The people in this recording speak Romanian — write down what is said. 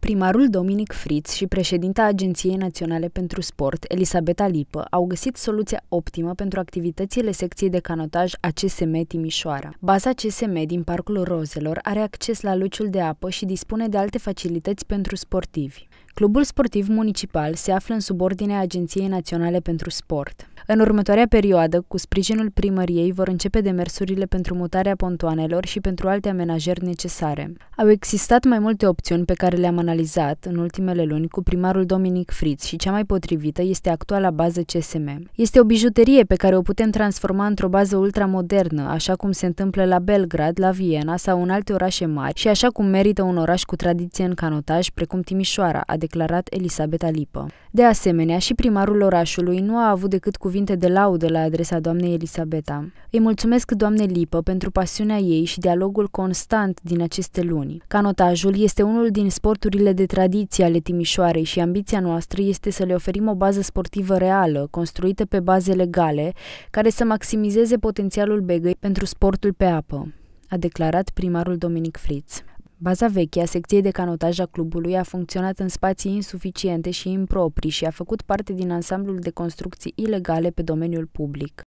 Primarul Dominic Fritz și președinta Agenției Naționale pentru Sport, Elisabeta Lipă, au găsit soluția optimă pentru activitățile secției de canotaj a CSM Timișoara. Baza CSM din Parcul Rozelor are acces la luciul de apă și dispune de alte facilități pentru sportivi. Clubul Sportiv Municipal se află în subordinea Agenției Naționale pentru Sport. În următoarea perioadă, cu sprijinul primăriei, vor începe demersurile pentru mutarea pontoanelor și pentru alte amenajări necesare. Au existat mai multe opțiuni pe care le-am analizat în ultimele luni cu primarul Dominic Fritz și cea mai potrivită este actuala bază CSM. Este o bijuterie pe care o putem transforma într-o bază ultramodernă, așa cum se întâmplă la Belgrad, la Viena sau în alte orașe mari și așa cum merită un oraș cu tradiție în canotaj, precum Timișoara, a declarat Elisabeta Lipă. De asemenea, și primarul orașului nu a avut decât cuvinte de laudă la adresa doamnei Elisabeta. Îi mulțumesc doamne Lipă pentru pasiunea ei și dialogul constant din aceste luni. Canotajul este unul din sporturile de tradiție ale Timișoarei și ambiția noastră este să le oferim o bază sportivă reală, construită pe baze legale, care să maximizeze potențialul Begăi pentru sportul pe apă a declarat primarul Dominic Fritz. Baza veche a secției de canotaj a clubului a funcționat în spații insuficiente și improprii și a făcut parte din ansamblul de construcții ilegale pe domeniul public.